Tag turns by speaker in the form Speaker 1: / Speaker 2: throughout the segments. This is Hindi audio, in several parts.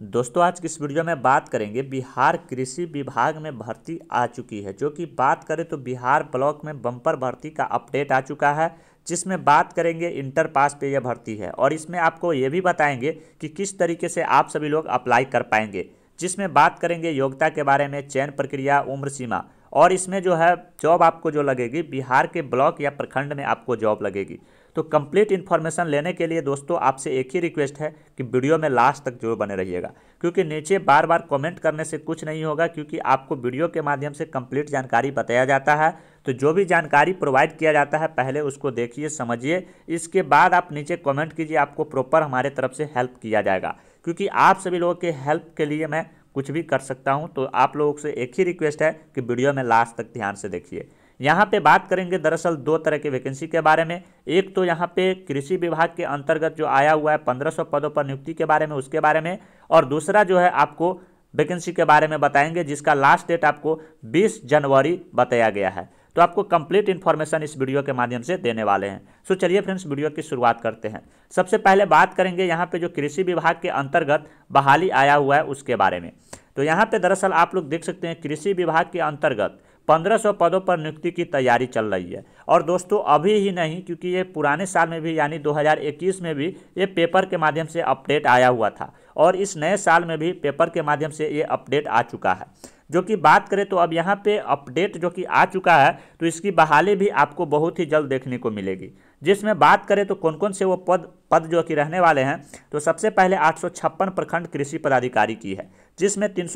Speaker 1: दोस्तों आज की इस वीडियो में बात करेंगे बिहार कृषि विभाग में भर्ती आ चुकी है जो कि बात करें तो बिहार ब्लॉक में बम्पर भर्ती का अपडेट आ चुका है जिसमें बात करेंगे इंटर पास पे यह भर्ती है और इसमें आपको ये भी बताएंगे कि किस तरीके से आप सभी लोग अप्लाई कर पाएंगे जिसमें बात करेंगे योग्यता के बारे में चयन प्रक्रिया उम्र सीमा और इसमें जो है जॉब आपको जो लगेगी बिहार के ब्लॉक या प्रखंड में आपको जॉब लगेगी तो कंप्लीट इन्फॉर्मेशन लेने के लिए दोस्तों आपसे एक ही रिक्वेस्ट है कि वीडियो में लास्ट तक जरूर बने रहिएगा क्योंकि नीचे बार बार कमेंट करने से कुछ नहीं होगा क्योंकि आपको वीडियो के माध्यम से कंप्लीट जानकारी बताया जाता है तो जो भी जानकारी प्रोवाइड किया जाता है पहले उसको देखिए समझिए इसके बाद आप नीचे कॉमेंट कीजिए आपको प्रॉपर हमारे तरफ से हेल्प किया जाएगा क्योंकि आप सभी लोगों के हेल्प के लिए मैं कुछ भी कर सकता हूं तो आप लोगों से एक ही रिक्वेस्ट है कि वीडियो में लास्ट तक ध्यान से देखिए यहाँ पे बात करेंगे दरअसल दो तरह के वैकेंसी के बारे में एक तो यहाँ पे कृषि विभाग के अंतर्गत जो आया हुआ है 1500 पदों पर नियुक्ति के बारे में उसके बारे में और दूसरा जो है आपको वैकेंसी के बारे में बताएंगे जिसका लास्ट डेट आपको 20 जनवरी बताया गया है तो आपको कंप्लीट इन्फॉर्मेशन इस वीडियो के माध्यम से देने वाले हैं सो so, चलिए फ्रेंड्स वीडियो की शुरुआत करते हैं सबसे पहले बात करेंगे यहाँ पे जो कृषि विभाग के अंतर्गत बहाली आया हुआ है उसके बारे में तो यहाँ पे दरअसल आप लोग देख सकते हैं कृषि विभाग के अंतर्गत 1500 पदों पर नियुक्ति की तैयारी चल रही है और दोस्तों अभी ही नहीं क्योंकि ये पुराने साल में भी यानी 2021 में भी ये पेपर के माध्यम से अपडेट आया हुआ था और इस नए साल में भी पेपर के माध्यम से ये अपडेट आ चुका है जो कि बात करें तो अब यहाँ पे अपडेट जो कि आ चुका है तो इसकी बहाली भी आपको बहुत ही जल्द देखने को मिलेगी जिसमें बात करें तो कौन कौन से वो पद पद जो कि रहने वाले हैं तो सबसे पहले आठ प्रखंड कृषि पदाधिकारी की है जिसमें तीन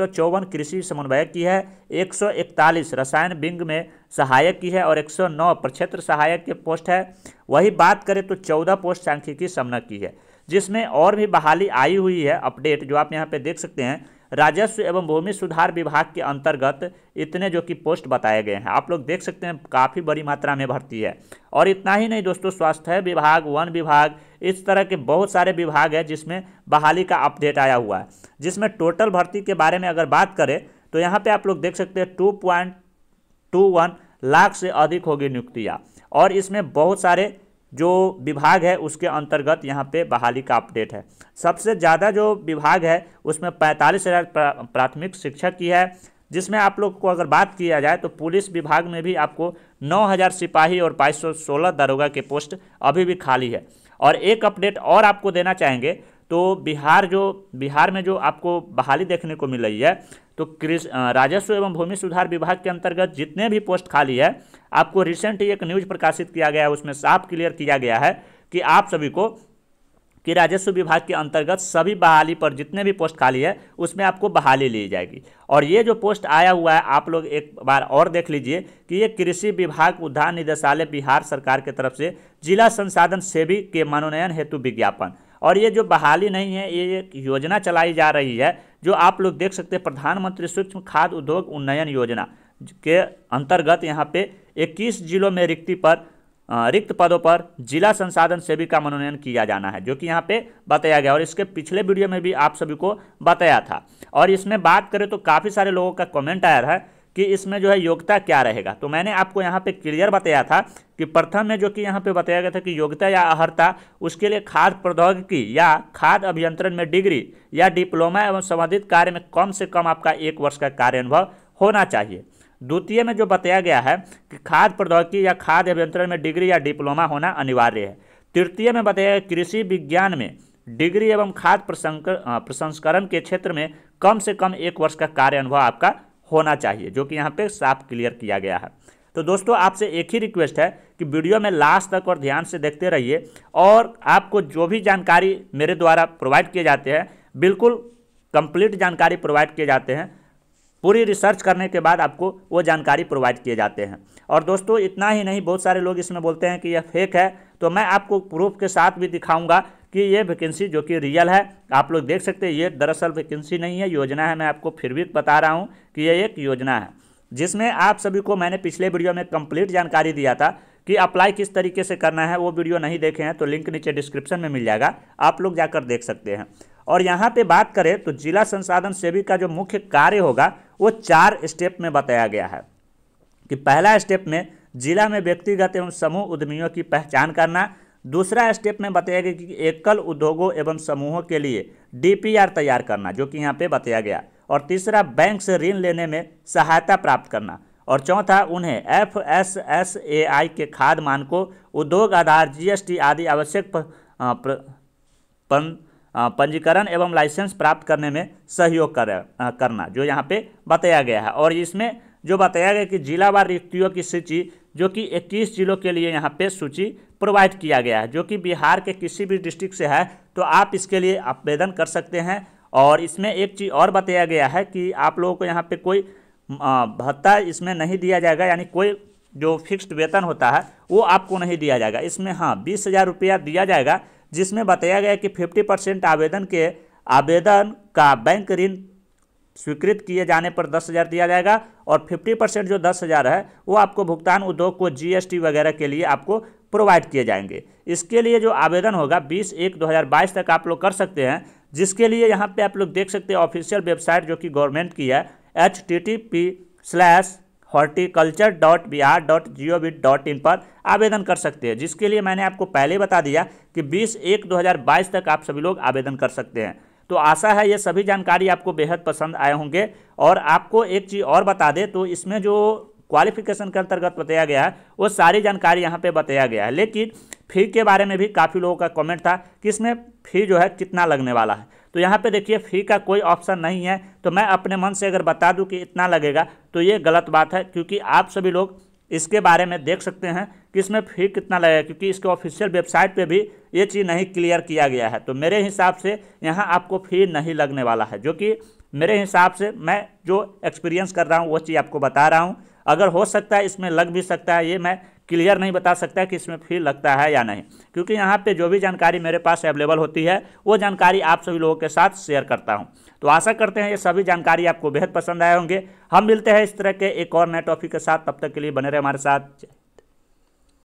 Speaker 1: कृषि समन्वयक की है एक रसायन विंग में सहायक की है और 109 प्रक्षेत्र सहायक के पोस्ट है वही बात करें तो 14 पोस्ट सांख्यिकी समन्वय की है जिसमें और भी बहाली आई हुई है अपडेट जो आप यहाँ पे देख सकते हैं राजस्व एवं भूमि सुधार विभाग के अंतर्गत इतने जो कि पोस्ट बताए गए हैं आप लोग देख सकते हैं काफ़ी बड़ी मात्रा में भर्ती है और इतना ही नहीं दोस्तों स्वास्थ्य विभाग वन विभाग इस तरह के बहुत सारे विभाग है जिसमें बहाली का अपडेट आया हुआ है जिसमें टोटल भर्ती के बारे में अगर बात करें तो यहाँ पर आप लोग देख सकते हैं two point two one lakh से अधिक होगी नियुक्तियाँ और इसमें बहुत सारे जो विभाग है उसके अंतर्गत यहाँ पे बहाली का अपडेट है सबसे ज़्यादा जो विभाग है उसमें पैंतालीस हज़ार प्राथमिक शिक्षक की है जिसमें आप लोग को अगर बात किया जाए तो पुलिस विभाग में भी आपको 9000 सिपाही और सोलह दरोगा के पोस्ट अभी भी खाली है और एक अपडेट और आपको देना चाहेंगे तो बिहार जो बिहार में जो आपको बहाली देखने को मिल रही है तो राजस्व एवं भूमि सुधार विभाग के अंतर्गत जितने भी पोस्ट खाली है आपको रिसेंट एक न्यूज प्रकाशित किया गया है उसमें साफ क्लियर किया गया है कि आप सभी को कि राजस्व विभाग के अंतर्गत सभी बहाली पर जितने भी पोस्ट खाली है उसमें आपको बहाली ली जाएगी और ये जो पोस्ट आया हुआ है आप लोग एक बार और देख लीजिए कि ये कृषि विभाग उद्यान निदेशालय बिहार सरकार के तरफ से जिला संसाधन सेवी के मनोनयन हेतु विज्ञापन और ये जो बहाली नहीं है ये एक योजना चलाई जा रही है जो आप लोग देख सकते हैं प्रधानमंत्री सूक्ष्म खाद्य उद्योग उन्नयन योजना के अंतर्गत यहाँ पे 21 जिलों में रिक्ति पर रिक्त पदों पर जिला संसाधन सेवी का मनोनयन किया जाना है जो कि यहाँ पे बताया गया और इसके पिछले वीडियो में भी आप सभी को बताया था और इसमें बात करें तो काफ़ी सारे लोगों का कमेंट आया है कि इसमें जो है योग्यता क्या रहेगा तो मैंने आपको यहाँ पे क्लियर बताया था कि प्रथम में जो कि यहाँ पे बताया गया था कि योग्यता या अहर्ता उसके लिए खाद प्रौद्योगिकी या खाद अभियंत्रण में डिग्री या डिप्लोमा एवं संबंधित कार्य में कम से कम आपका एक वर्ष का कार्य अनुभव होना चाहिए द्वितीय में जो बताया गया है कि खाद्य प्रौद्योगिकी या खाद्य अभियंत्रण में डिग्री या डिप्लोमा होना अनिवार्य है तृतीय में बताया गया कृषि विज्ञान में डिग्री एवं खाद्य प्रसंस्करण के क्षेत्र में कम से कम एक वर्ष का कार्य अनुभव आपका होना चाहिए जो कि यहाँ पे साफ क्लियर किया गया है तो दोस्तों आपसे एक ही रिक्वेस्ट है कि वीडियो में लास्ट तक और ध्यान से देखते रहिए और आपको जो भी जानकारी मेरे द्वारा प्रोवाइड किए जाते हैं बिल्कुल कंप्लीट जानकारी प्रोवाइड किए जाते हैं पूरी रिसर्च करने के बाद आपको वो जानकारी प्रोवाइड किए जाते हैं और दोस्तों इतना ही नहीं बहुत सारे लोग इसमें बोलते हैं कि यह फेक है तो मैं आपको प्रूफ के साथ भी दिखाऊंगा कि ये वैकेंसी जो कि रियल है आप लोग देख सकते हैं ये दरअसल वैकेंसी नहीं है योजना है मैं आपको फिर भी बता रहा हूँ कि ये एक योजना है जिसमें आप सभी को मैंने पिछले वीडियो में कंप्लीट जानकारी दिया था कि अप्लाई किस तरीके से करना है वो वीडियो नहीं देखे हैं तो लिंक नीचे डिस्क्रिप्शन में मिल जाएगा आप लोग जाकर देख सकते हैं और यहाँ पे बात करें तो जिला संसाधन सेवी का जो मुख्य कार्य होगा वो चार स्टेप में बताया गया है कि पहला स्टेप में जिला में व्यक्तिगत एवं समूह उद्यमियों की पहचान करना दूसरा स्टेप में बताया गया कि एकल उद्योगों एवं समूहों के लिए डीपीआर तैयार करना जो कि यहाँ पे बताया गया और तीसरा बैंक से ऋण लेने में सहायता प्राप्त करना और चौथा उन्हें F S S A I के खाद मानकों उद्योग आधार जीएसटी आदि आवश्यक पंजीकरण एवं लाइसेंस प्राप्त करने में सहयोग कर, करना जो यहाँ पे बताया गया है और इसमें जो बताया गया कि जिलावार रिक्तियों की सूची जो कि 21 जिलों के लिए यहाँ पे सूची प्रोवाइड किया गया है जो कि बिहार के किसी भी डिस्ट्रिक्ट से है तो आप इसके लिए आवेदन कर सकते हैं और इसमें एक चीज़ और बताया गया है कि आप लोगों को यहाँ पे कोई भत्ता इसमें नहीं दिया जाएगा यानी कोई जो फिक्स्ड वेतन होता है वो आपको नहीं दिया जाएगा इसमें हाँ बीस हज़ार रुपया दिया जाएगा जिसमें बताया गया कि फिफ्टी परसेंट आवेदन के आवेदन का बैंक ऋण स्वीकृत किए जाने पर दस हज़ार दिया जाएगा और फिफ्टी परसेंट जो दस हज़ार है वो आपको भुगतान उद्योग को जीएसटी वगैरह के लिए आपको प्रोवाइड किए जाएंगे इसके लिए जो आवेदन होगा 20 एक 2022 तक आप लोग कर सकते हैं जिसके लिए यहाँ पे आप लोग देख सकते हैं ऑफिशियल वेबसाइट जो कि गवर्नमेंट की है H T T P slash horticulture dot Bihar dot G O V dot in पर आवेदन कर सकते हैं जिसके लिए मैंने आपको पहले बता दिया कि 20 एक 2022 तक आप सभी लोग आवेदन कर सकते हैं तो आशा है ये सभी जानकारी आपको बेहद पसंद आए होंगे और आपको एक चीज़ और बता दें तो इसमें जो क्वालिफिकेशन के अंतर्गत बताया गया है वो सारी जानकारी यहाँ पे बताया गया है लेकिन फी के बारे में भी काफ़ी लोगों का कमेंट था कि इसमें फ़ी जो है कितना लगने वाला है तो यहाँ पे देखिए फ़ी का कोई ऑप्शन नहीं है तो मैं अपने मन से अगर बता दूँ कि इतना लगेगा तो ये गलत बात है क्योंकि आप सभी लोग इसके बारे में देख सकते हैं कि इसमें फ़ी कितना लगेगा क्योंकि इसके ऑफिशियल वेबसाइट पे भी ये चीज़ नहीं क्लियर किया गया है तो मेरे हिसाब से यहाँ आपको फ़ी नहीं लगने वाला है जो कि मेरे हिसाब से मैं जो एक्सपीरियंस कर रहा हूँ वो चीज़ आपको बता रहा हूँ अगर हो सकता है इसमें लग भी सकता है ये मैं क्लियर नहीं बता सकता कि इसमें फी लगता है या नहीं क्योंकि यहाँ पे जो भी जानकारी मेरे पास अवेलेबल होती है वो जानकारी आप सभी लोगों के साथ शेयर करता हूँ तो आशा करते हैं ये सभी जानकारी आपको बेहद पसंद आए होंगे हम मिलते हैं इस तरह के एक और नए टॉपिक के साथ तब तक के लिए बने रहे हमारे साथ